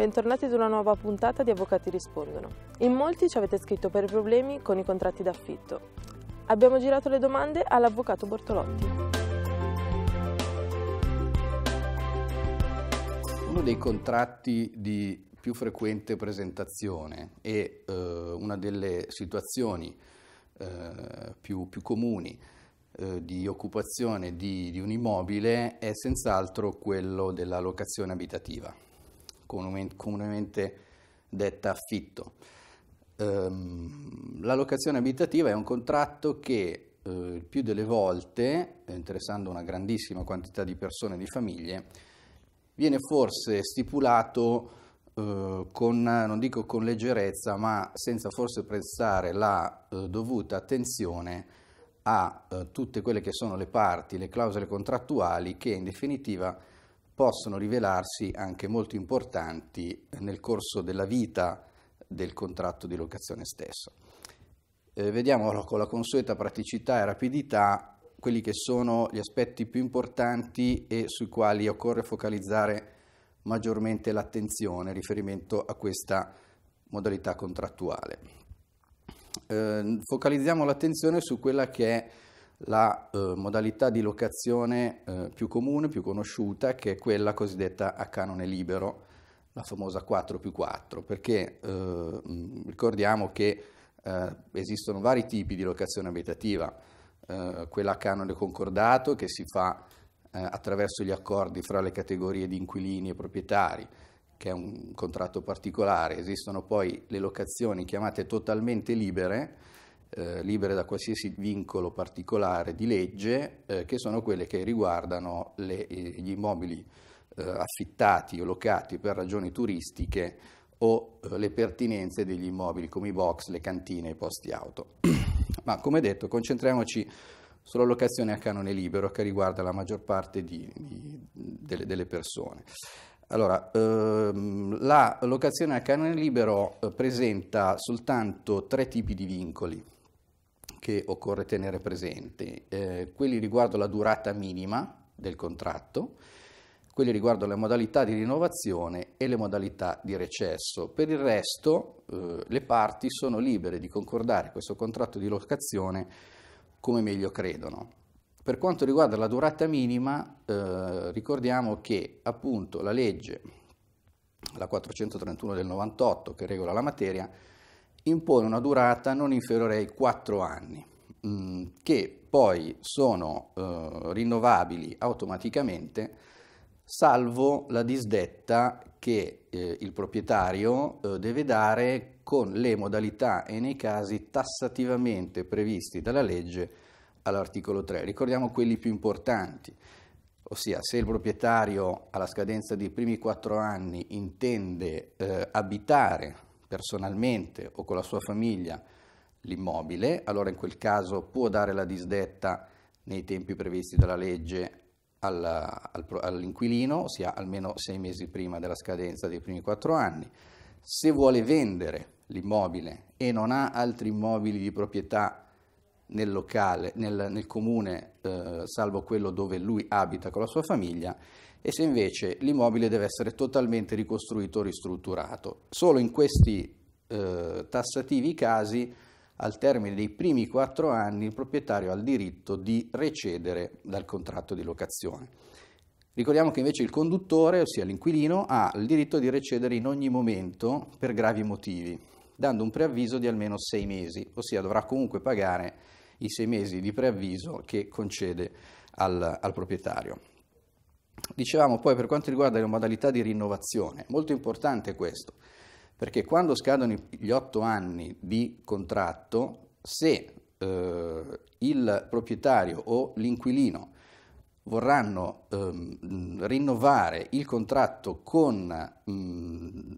Bentornati ad una nuova puntata di Avvocati Rispondono. In molti ci avete scritto per problemi con i contratti d'affitto. Abbiamo girato le domande all'avvocato Bortolotti. Uno dei contratti di più frequente presentazione e eh, una delle situazioni eh, più, più, comuni eh, di occupazione di, di un immobile è senz'altro quello della locazione abitativa comunemente detta affitto. Ehm, la locazione abitativa è un contratto che eh, il più delle volte, interessando una grandissima quantità di persone e di famiglie, viene forse stipulato eh, con, non dico con leggerezza, ma senza forse prestare la eh, dovuta attenzione a tutte quelle che sono le parti, le clausole contrattuali che in definitiva possono rivelarsi anche molto importanti nel corso della vita del contratto di locazione stesso. Eh, vediamo con la consueta praticità e rapidità quelli che sono gli aspetti più importanti e sui quali occorre focalizzare maggiormente l'attenzione riferimento a questa modalità contrattuale. Eh, focalizziamo l'attenzione su quella che è la eh, modalità di locazione eh, più comune, più conosciuta, che è quella cosiddetta a canone libero, la famosa 4 più 4, perché eh, ricordiamo che eh, esistono vari tipi di locazione abitativa, eh, quella a canone concordato che si fa eh, attraverso gli accordi fra le categorie di inquilini e proprietari, che è un contratto particolare, esistono poi le locazioni chiamate totalmente libere, eh, libere da qualsiasi vincolo particolare di legge, eh, che sono quelle che riguardano le, eh, gli immobili eh, affittati o locati per ragioni turistiche o eh, le pertinenze degli immobili come i box, le cantine, i posti auto. Ma come detto, concentriamoci sulla locazione a canone libero che riguarda la maggior parte di, di, delle, delle persone. Allora, ehm, la locazione a canone libero eh, presenta soltanto tre tipi di vincoli che occorre tenere presente, eh, quelli riguardo la durata minima del contratto, quelli riguardo le modalità di rinnovazione e le modalità di recesso. Per il resto eh, le parti sono libere di concordare questo contratto di locazione come meglio credono. Per quanto riguarda la durata minima, eh, ricordiamo che appunto la legge, la 431 del 98, che regola la materia, impone una durata non inferiore ai 4 anni, mm, che poi sono eh, rinnovabili automaticamente, salvo la disdetta che eh, il proprietario eh, deve dare con le modalità e nei casi tassativamente previsti dalla legge all'articolo 3. Ricordiamo quelli più importanti, ossia se il proprietario alla scadenza dei primi 4 anni intende eh, abitare personalmente o con la sua famiglia l'immobile, allora in quel caso può dare la disdetta nei tempi previsti dalla legge all'inquilino, ossia almeno sei mesi prima della scadenza dei primi quattro anni. Se vuole vendere l'immobile e non ha altri immobili di proprietà nel locale, nel, nel comune, eh, salvo quello dove lui abita con la sua famiglia, e se invece l'immobile deve essere totalmente ricostruito o ristrutturato. Solo in questi eh, tassativi casi, al termine dei primi quattro anni, il proprietario ha il diritto di recedere dal contratto di locazione. Ricordiamo che invece il conduttore, ossia l'inquilino, ha il diritto di recedere in ogni momento per gravi motivi, dando un preavviso di almeno sei mesi, ossia dovrà comunque pagare i sei mesi di preavviso che concede al, al proprietario. Dicevamo poi per quanto riguarda le modalità di rinnovazione, molto importante questo, perché quando scadono gli otto anni di contratto, se eh, il proprietario o l'inquilino vorranno ehm, rinnovare il contratto con mh, mm,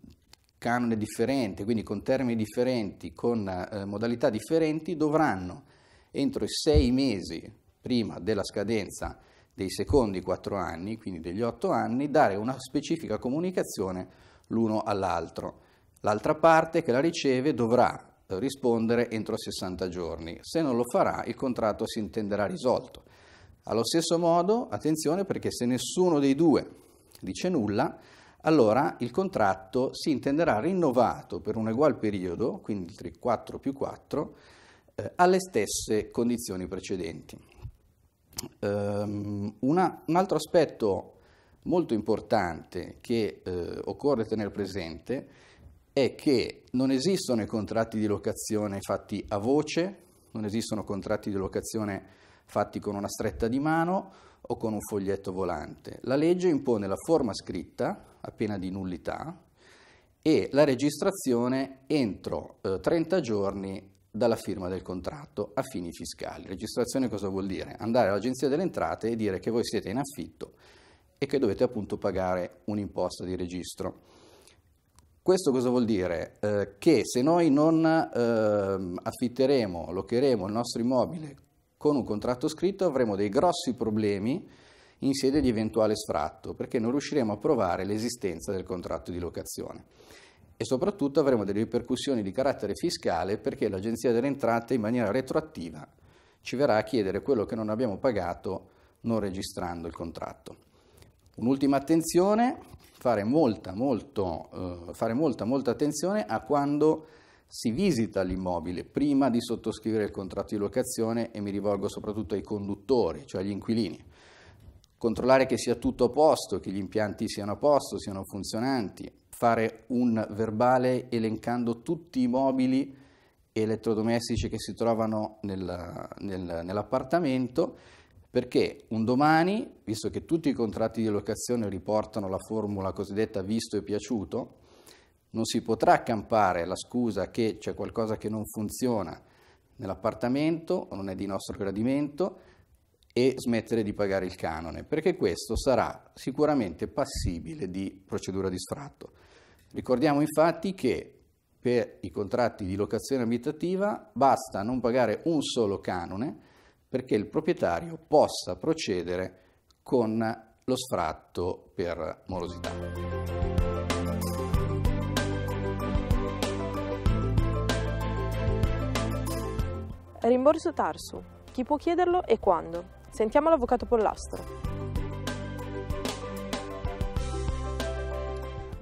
canone differente, quindi con termini differenti, con eh, modalità differenti, dovranno entro i sei mesi prima della scadenza dei secondi quattro anni, quindi degli otto anni, dare una specifica comunicazione l'uno all'altro. L'altra parte che la riceve dovrà rispondere entro 60 giorni. Se non lo farà, il contratto si intenderà risolto. Allo stesso modo, attenzione perché se nessuno dei due dice nulla, allora il contratto si intenderà rinnovato per un ugual periodo, quindi 4 più 4, eh, alle stesse condizioni precedenti. Um, una, un altro aspetto molto importante che eh, occorre tenere presente è che non esistono i contratti di locazione fatti a voce, non esistono contratti di locazione fatti con una stretta di mano o con un foglietto volante. La legge impone la forma scritta, a pena di nullità, e la registrazione entro eh, 30 giorni dalla firma del contratto a fini fiscali. Registrazione cosa vuol dire? Andare all'agenzia delle entrate e dire che voi siete in affitto e che dovete appunto pagare un'imposta di registro. Questo cosa vuol dire? Eh, che se noi non eh, affitteremo, locheremo il nostro immobile con un contratto scritto avremo dei grossi problemi in sede di eventuale sfratto perché non riusciremo a provare l'esistenza del contratto di locazione e soprattutto avremo delle ripercussioni di carattere fiscale perché l'Agenzia delle Entrate in maniera retroattiva ci verrà a chiedere quello che non abbiamo pagato non registrando il contratto. Un'ultima attenzione, fare molta, molto, eh, fare molta, molta attenzione a quando si visita l'immobile prima di sottoscrivere il contratto di locazione e mi rivolgo soprattutto ai conduttori, cioè agli inquilini controllare che sia tutto a posto, che gli impianti siano a posto, siano funzionanti, fare un verbale elencando tutti i mobili elettrodomestici che si trovano nel, nel, nell'appartamento perché un domani, visto che tutti i contratti di locazione riportano la formula cosiddetta visto e piaciuto, non si potrà accampare la scusa che c'è qualcosa che non funziona nell'appartamento o non è di nostro gradimento e smettere di pagare il canone, perché questo sarà sicuramente passibile di procedura di sfratto. Ricordiamo infatti che per i contratti di locazione abitativa basta non pagare un solo canone perché il proprietario possa procedere con lo sfratto per morosità. Rimborso Tarsu. Chi può chiederlo e quando? Sentiamo l'avvocato Pollastro.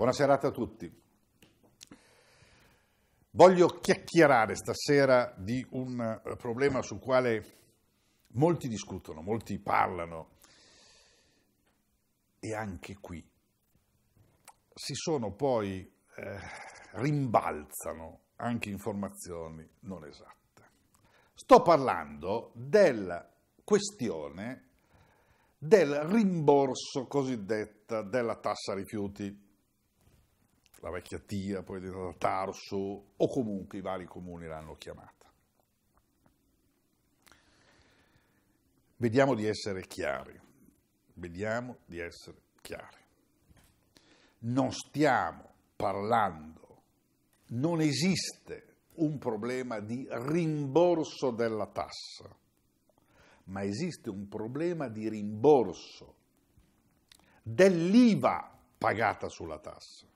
Buona serata a tutti. Voglio chiacchierare stasera di un eh, problema sul quale molti discutono, molti parlano e anche qui si sono poi eh, rimbalzano anche informazioni non esatte. Sto parlando della questione del rimborso cosiddetta della tassa rifiuti la vecchia Tira, poi è diventata Tarso, o comunque i vari comuni l'hanno chiamata. Vediamo di essere chiari, vediamo di essere chiari. Non stiamo parlando, non esiste un problema di rimborso della tassa, ma esiste un problema di rimborso dell'IVA pagata sulla tassa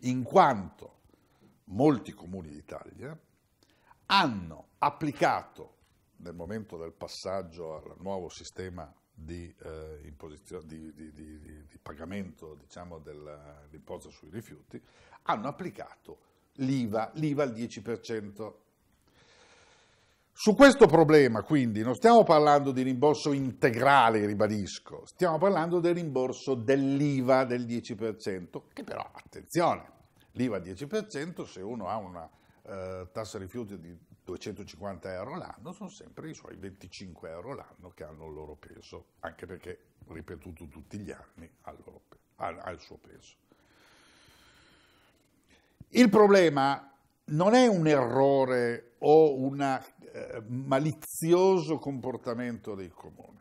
in quanto molti comuni d'Italia hanno applicato nel momento del passaggio al nuovo sistema di, eh, di, di, di pagamento diciamo, dell'imposta sui rifiuti, hanno applicato l'IVA, l'IVA al 10%. Su questo problema, quindi, non stiamo parlando di rimborso integrale, ribadisco, stiamo parlando del rimborso dell'IVA del 10%, che però, attenzione, l'IVA 10%, se uno ha una eh, tassa rifiuti di 250 euro l'anno, sono sempre i suoi 25 euro l'anno che hanno il loro peso, anche perché, ripetuto tutti gli anni, ha il, loro, ha, ha il suo peso. Il problema non è un errore o un eh, malizioso comportamento del comune.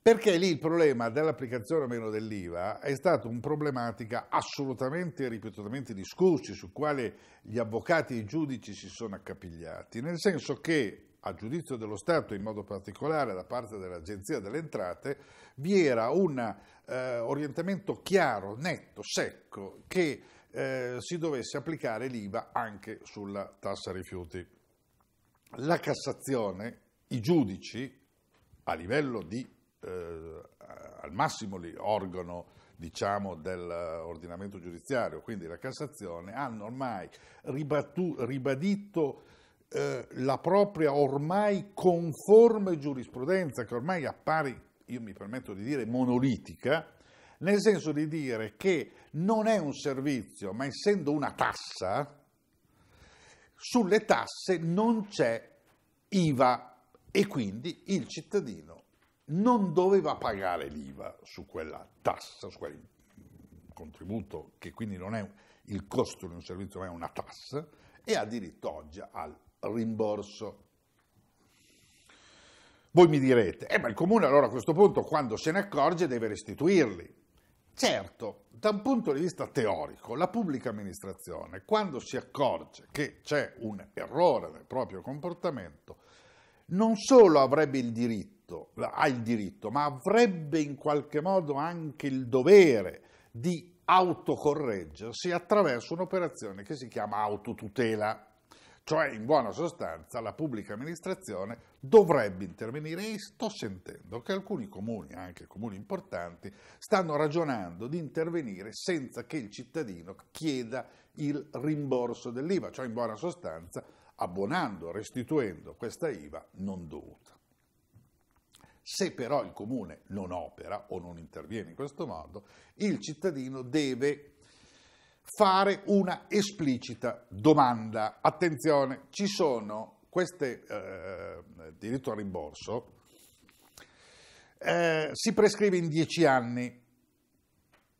Perché lì il problema dell'applicazione o meno dell'IVA è stato un problematica assolutamente e ripetutamente discussa, su quale gli avvocati e i giudici si sono accapigliati, nel senso che a giudizio dello Stato, in modo particolare da parte dell'Agenzia delle Entrate, vi era un eh, orientamento chiaro, netto, secco, che eh, si dovesse applicare l'IVA anche sulla tassa rifiuti. La Cassazione, i giudici, a livello di, eh, al massimo organo diciamo, dell'ordinamento giudiziario, quindi la Cassazione, hanno ormai ribattu, ribadito eh, la propria ormai conforme giurisprudenza, che ormai appare, io mi permetto di dire, monolitica, nel senso di dire che non è un servizio, ma essendo una tassa, sulle tasse non c'è IVA e quindi il cittadino non doveva pagare l'IVA su quella tassa, su quel contributo che quindi non è il costo di un servizio, ma è una tassa e ha diritto oggi al rimborso. Voi mi direte, eh, ma il comune allora a questo punto quando se ne accorge deve restituirli. Certo, da un punto di vista teorico, la pubblica amministrazione, quando si accorge che c'è un errore nel proprio comportamento, non solo avrebbe il diritto, ha il diritto, ma avrebbe in qualche modo anche il dovere di autocorreggersi attraverso un'operazione che si chiama autotutela. Cioè, in buona sostanza, la pubblica amministrazione dovrebbe intervenire e sto sentendo che alcuni comuni, anche comuni importanti, stanno ragionando di intervenire senza che il cittadino chieda il rimborso dell'IVA, cioè in buona sostanza abbonando, restituendo questa IVA non dovuta. Se però il comune non opera o non interviene in questo modo, il cittadino deve fare una esplicita domanda. Attenzione, ci sono queste eh, diritto al rimborso, eh, si prescrive in dieci anni,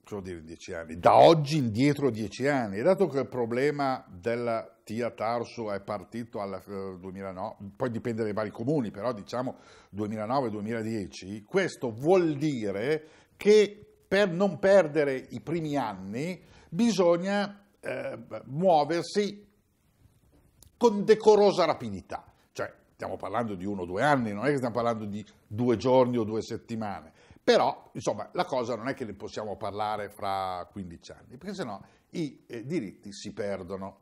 cosa dire in dieci anni, da oggi indietro dieci anni, e dato che il problema della Tia Tarso è partito al 2009, eh, poi dipende dai vari comuni, però diciamo 2009-2010, questo vuol dire che per non perdere i primi anni bisogna eh, muoversi con decorosa rapidità. Cioè, stiamo parlando di uno o due anni, non è che stiamo parlando di due giorni o due settimane. Però, insomma, la cosa non è che ne possiamo parlare fra 15 anni, perché sennò i eh, diritti si perdono.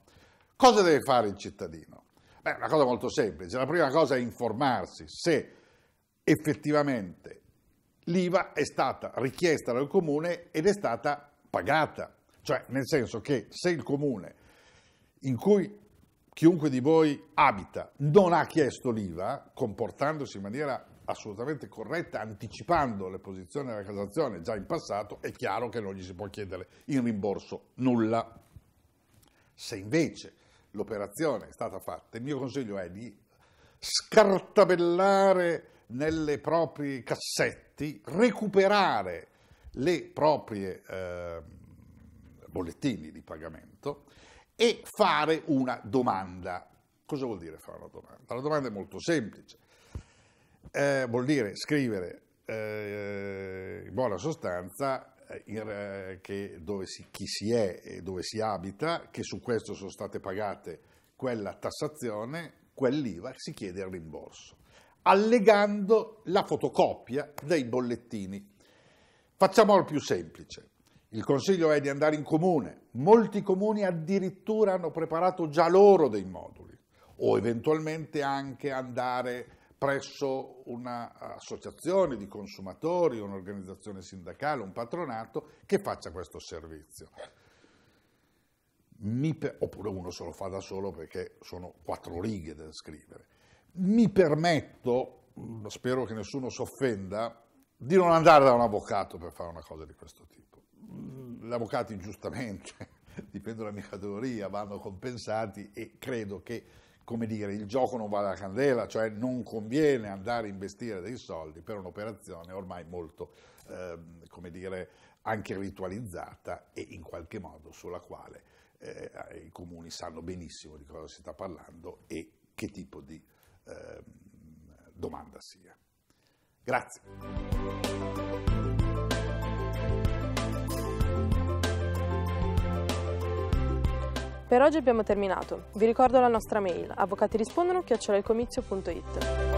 Cosa deve fare il cittadino? Beh, una cosa molto semplice. La prima cosa è informarsi se effettivamente l'IVA è stata richiesta dal comune ed è stata pagata. Cioè, nel senso che se il comune in cui chiunque di voi abita non ha chiesto l'IVA, comportandosi in maniera assolutamente corretta, anticipando le posizioni della Casazione già in passato, è chiaro che non gli si può chiedere in rimborso nulla. Se invece l'operazione è stata fatta, il mio consiglio è di scartabellare nelle proprie cassetti, recuperare le proprie... Eh, bollettini di pagamento, e fare una domanda. Cosa vuol dire fare una domanda? La domanda è molto semplice. Eh, vuol dire scrivere eh, in buona sostanza eh, in, eh, dove si, chi si è e dove si abita, che su questo sono state pagate quella tassazione, quell'IVA, si chiede il rimborso, allegando la fotocopia dei bollettini. Facciamolo più semplice. Il consiglio è di andare in comune. Molti comuni addirittura hanno preparato già loro dei moduli o eventualmente anche andare presso un'associazione di consumatori, un'organizzazione sindacale, un patronato che faccia questo servizio. Mi, oppure uno se lo fa da solo perché sono quattro righe da scrivere. Mi permetto, mm, spero che nessuno si offenda, di non andare da un avvocato per fare una cosa di questo tipo. Mm, avvocati giustamente, dipende dalla mia categoria, vanno compensati e credo che come dire, il gioco non vale la candela, cioè non conviene andare a investire dei soldi per un'operazione ormai molto, eh, come dire, anche ritualizzata e in qualche modo sulla quale eh, i comuni sanno benissimo di cosa si sta parlando e che tipo di eh, domanda sia. Grazie. Per oggi abbiamo terminato. Vi ricordo la nostra mail avvocatirispondono.it.